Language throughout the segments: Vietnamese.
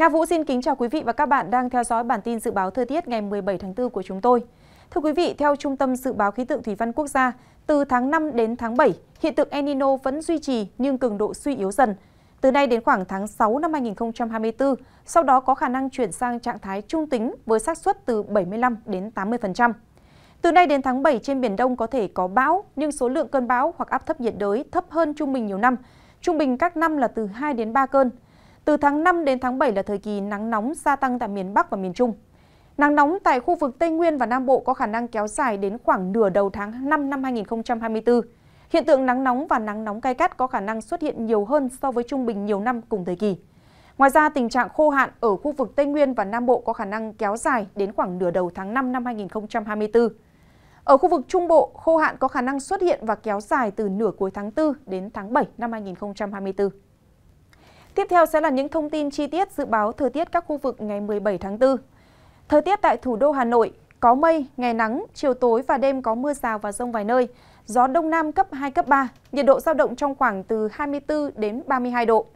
Nga Vũ xin kính chào quý vị và các bạn đang theo dõi bản tin dự báo thời tiết ngày 17 tháng 4 của chúng tôi. Thưa quý vị, theo Trung tâm Dự báo Khí tượng Thủy văn Quốc gia, từ tháng 5 đến tháng 7, hiện tượng El Nino vẫn duy trì nhưng cường độ suy yếu dần. Từ nay đến khoảng tháng 6 năm 2024, sau đó có khả năng chuyển sang trạng thái trung tính với xác suất từ 75 đến 80%. Từ nay đến tháng 7 trên Biển Đông có thể có bão, nhưng số lượng cơn bão hoặc áp thấp nhiệt đới thấp hơn trung bình nhiều năm. Trung bình các năm là từ 2 đến 3 cơn. Từ tháng 5 đến tháng 7 là thời kỳ nắng nóng gia tăng tại miền Bắc và miền Trung. Nắng nóng tại khu vực Tây Nguyên và Nam Bộ có khả năng kéo dài đến khoảng nửa đầu tháng 5 năm 2024. Hiện tượng nắng nóng và nắng nóng cay cắt có khả năng xuất hiện nhiều hơn so với trung bình nhiều năm cùng thời kỳ. Ngoài ra, tình trạng khô hạn ở khu vực Tây Nguyên và Nam Bộ có khả năng kéo dài đến khoảng nửa đầu tháng 5 năm 2024. Ở khu vực Trung Bộ, khô hạn có khả năng xuất hiện và kéo dài từ nửa cuối tháng 4 đến tháng 7 năm 2024. Tiếp theo sẽ là những thông tin chi tiết dự báo thời tiết các khu vực ngày 17 tháng 4. Thời tiết tại thủ đô Hà Nội có mây, ngày nắng, chiều tối và đêm có mưa rào và rông vài nơi. Gió đông nam cấp 2, cấp 3, nhiệt độ giao động trong khoảng từ 24 đến 32 độ.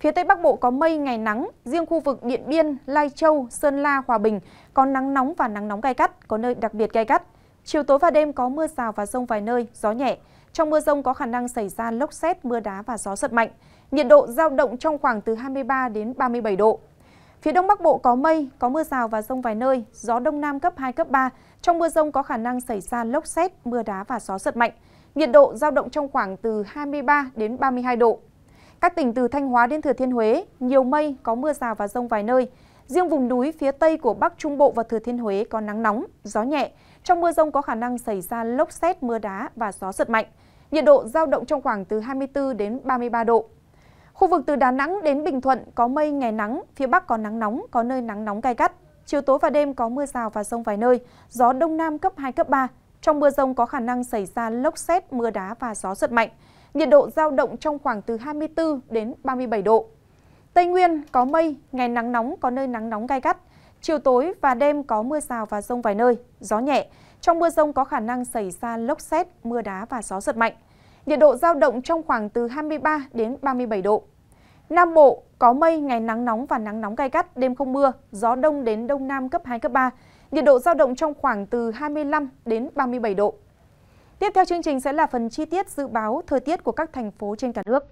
Phía Tây Bắc Bộ có mây, ngày nắng, riêng khu vực Điện Biên, Lai Châu, Sơn La, Hòa Bình có nắng nóng và nắng nóng gai gắt, có nơi đặc biệt gai gắt. Chiều tối và đêm có mưa rào và rông vài nơi, gió nhẹ. Trong mưa rông có khả năng xảy ra lốc xét, mưa đá và gió giật mạnh nhiệt độ giao động trong khoảng từ 23 đến 37 độ. Phía Đông Bắc Bộ có mây, có mưa rào và rông vài nơi, gió Đông Nam cấp 2, cấp 3. Trong mưa rông có khả năng xảy ra lốc xét, mưa đá và gió giật mạnh. Nhiệt độ giao động trong khoảng từ 23 đến 32 độ. Các tỉnh từ Thanh Hóa đến Thừa Thiên Huế, nhiều mây, có mưa rào và rông vài nơi. Riêng vùng núi phía Tây của Bắc Trung Bộ và Thừa Thiên Huế có nắng nóng, gió nhẹ. Trong mưa rông có khả năng xảy ra lốc xét, mưa đá và gió giật mạnh. Nhiệt độ giao động trong khoảng từ 24 đến 33 độ. Khu vực từ Đà Nẵng đến Bình Thuận có mây ngày nắng, phía Bắc có nắng nóng, có nơi nắng nóng gai gắt. Chiều tối và đêm có mưa rào và rông vài nơi, gió đông nam cấp 2, cấp 3. Trong mưa rông có khả năng xảy ra lốc xét, mưa đá và gió giật mạnh. Nhiệt độ giao động trong khoảng từ 24 đến 37 độ. Tây Nguyên có mây, ngày nắng nóng, có nơi nắng nóng gai gắt. Chiều tối và đêm có mưa rào và rông vài nơi, gió nhẹ. Trong mưa rông có khả năng xảy ra lốc xét, mưa đá và gió giật mạnh nhiệt độ giao động trong khoảng từ 23 đến 37 độ. Nam Bộ có mây, ngày nắng nóng và nắng nóng gai gắt, đêm không mưa, gió đông đến đông nam cấp 2, cấp 3. Nhiệt độ giao động trong khoảng từ 25 đến 37 độ. Tiếp theo chương trình sẽ là phần chi tiết dự báo thời tiết của các thành phố trên cả nước.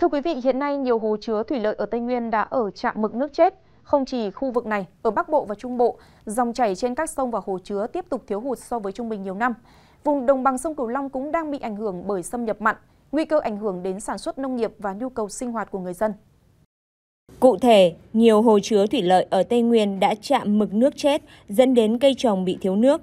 Thưa quý vị, hiện nay nhiều hồ chứa thủy lợi ở Tây Nguyên đã ở trạng mực nước chết. Không chỉ khu vực này, ở Bắc Bộ và Trung Bộ, dòng chảy trên các sông và hồ chứa tiếp tục thiếu hụt so với trung bình nhiều năm. Vùng đồng bằng sông Cửu Long cũng đang bị ảnh hưởng bởi xâm nhập mặn, nguy cơ ảnh hưởng đến sản xuất nông nghiệp và nhu cầu sinh hoạt của người dân. Cụ thể, nhiều hồ chứa thủy lợi ở Tây Nguyên đã chạm mực nước chết, dẫn đến cây trồng bị thiếu nước.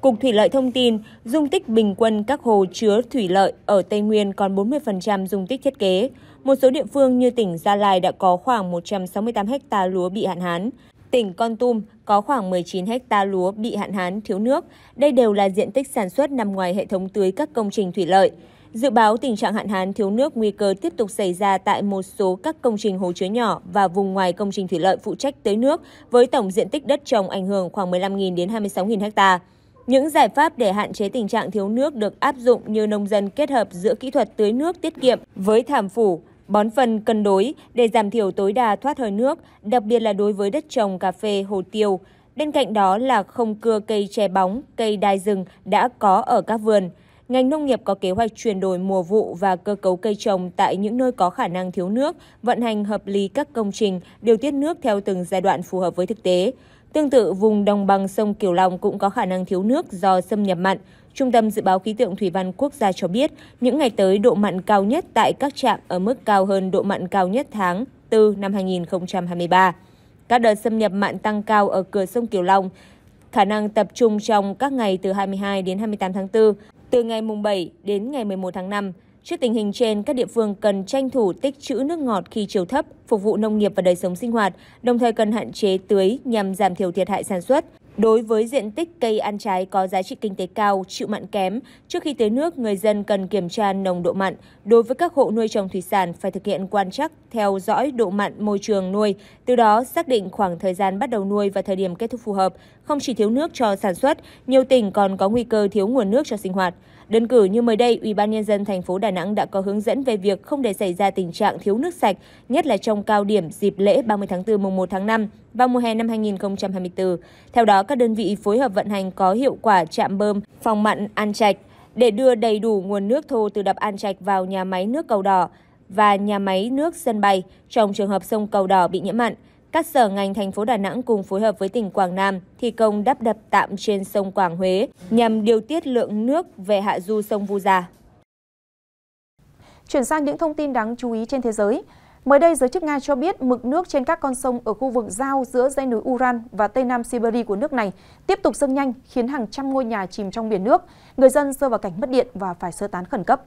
Cục Thủy lợi thông tin, dung tích bình quân các hồ chứa thủy lợi ở Tây Nguyên còn 40% dung tích thiết kế. Một số địa phương như tỉnh Gia Lai đã có khoảng 168 ha lúa bị hạn hán. Tỉnh Con Tum có khoảng 19 ha lúa bị hạn hán thiếu nước. Đây đều là diện tích sản xuất nằm ngoài hệ thống tưới các công trình thủy lợi. Dự báo tình trạng hạn hán thiếu nước nguy cơ tiếp tục xảy ra tại một số các công trình hồ chứa nhỏ và vùng ngoài công trình thủy lợi phụ trách tưới nước với tổng diện tích đất trồng ảnh hưởng khoảng 15.000 đến 26.000 ha. Những giải pháp để hạn chế tình trạng thiếu nước được áp dụng như nông dân kết hợp giữa kỹ thuật tưới nước tiết kiệm với thảm phủ, bón phân cân đối để giảm thiểu tối đa thoát hơi nước, đặc biệt là đối với đất trồng cà phê, hồ tiêu. Bên cạnh đó là không cưa cây che bóng, cây đai rừng đã có ở các vườn. Ngành nông nghiệp có kế hoạch chuyển đổi mùa vụ và cơ cấu cây trồng tại những nơi có khả năng thiếu nước, vận hành hợp lý các công trình, điều tiết nước theo từng giai đoạn phù hợp với thực tế. Tương tự, vùng đồng bằng sông Kiều Long cũng có khả năng thiếu nước do xâm nhập mặn. Trung tâm Dự báo Khí tượng Thủy văn Quốc gia cho biết, những ngày tới độ mặn cao nhất tại các trạm ở mức cao hơn độ mặn cao nhất tháng 4 năm 2023. Các đợt xâm nhập mặn tăng cao ở cửa sông Kiều Long, khả năng tập trung trong các ngày từ 22 đến 28 tháng 4, từ ngày 7 đến ngày 11 tháng 5. Trước tình hình trên, các địa phương cần tranh thủ tích trữ nước ngọt khi chiều thấp, phục vụ nông nghiệp và đời sống sinh hoạt, đồng thời cần hạn chế tưới nhằm giảm thiểu thiệt hại sản xuất. Đối với diện tích cây ăn trái có giá trị kinh tế cao, chịu mặn kém, trước khi tưới nước, người dân cần kiểm tra nồng độ mặn. Đối với các hộ nuôi trồng thủy sản, phải thực hiện quan trắc, theo dõi độ mặn môi trường nuôi, từ đó xác định khoảng thời gian bắt đầu nuôi và thời điểm kết thúc phù hợp. Không chỉ thiếu nước cho sản xuất, nhiều tỉnh còn có nguy cơ thiếu nguồn nước cho sinh hoạt. Đơn cử như mới đây, Ủy ban nhân dân thành phố Đà Nẵng đã có hướng dẫn về việc không để xảy ra tình trạng thiếu nước sạch, nhất là trong cao điểm dịp lễ 30 tháng 4 mùng 1 tháng 5 và mùa hè năm 2024. Theo đó, các đơn vị phối hợp vận hành có hiệu quả trạm bơm phòng mặn An Trạch để đưa đầy đủ nguồn nước thô từ đập An Trạch vào nhà máy nước Cầu Đỏ và nhà máy nước sân bay trong trường hợp sông Cầu Đỏ bị nhiễm mặn các sở ngành thành phố Đà Nẵng cùng phối hợp với tỉnh Quảng Nam thi công đắp đập tạm trên sông Quảng Huế nhằm điều tiết lượng nước về hạ du sông Vu Gia. Chuyển sang những thông tin đáng chú ý trên thế giới. Mới đây, giới chức Nga cho biết mực nước trên các con sông ở khu vực giao giữa dãy núi Uran và Tây Nam Siberia của nước này tiếp tục dâng nhanh, khiến hàng trăm ngôi nhà chìm trong biển nước. Người dân rơi vào cảnh mất điện và phải sơ tán khẩn cấp.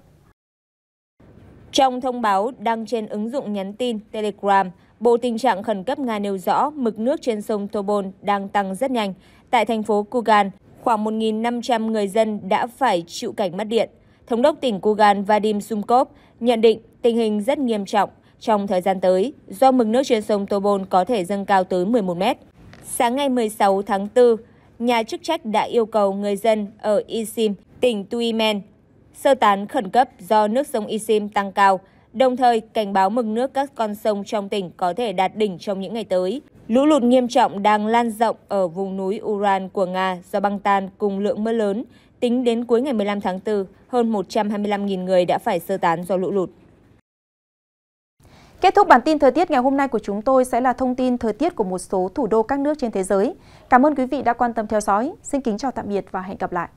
Trong thông báo đăng trên ứng dụng nhắn tin Telegram, Bộ Tình trạng Khẩn cấp Nga nêu rõ mực nước trên sông Tobol đang tăng rất nhanh. Tại thành phố Kugan, khoảng 1.500 người dân đã phải chịu cảnh mất điện. Thống đốc tỉnh Kugan Vadim Sumkov nhận định tình hình rất nghiêm trọng trong thời gian tới do mực nước trên sông Tobol có thể dâng cao tới 11 mét. Sáng ngày 16 tháng 4, nhà chức trách đã yêu cầu người dân ở Isim, tỉnh Tuymen sơ tán khẩn cấp do nước sông Isim tăng cao, đồng thời cảnh báo mực nước các con sông trong tỉnh có thể đạt đỉnh trong những ngày tới. Lũ lụt nghiêm trọng đang lan rộng ở vùng núi Uran của Nga do băng tan cùng lượng mưa lớn. Tính đến cuối ngày 15 tháng 4, hơn 125.000 người đã phải sơ tán do lũ lụt. Kết thúc bản tin thời tiết ngày hôm nay của chúng tôi sẽ là thông tin thời tiết của một số thủ đô các nước trên thế giới. Cảm ơn quý vị đã quan tâm theo dõi. Xin kính chào tạm biệt và hẹn gặp lại.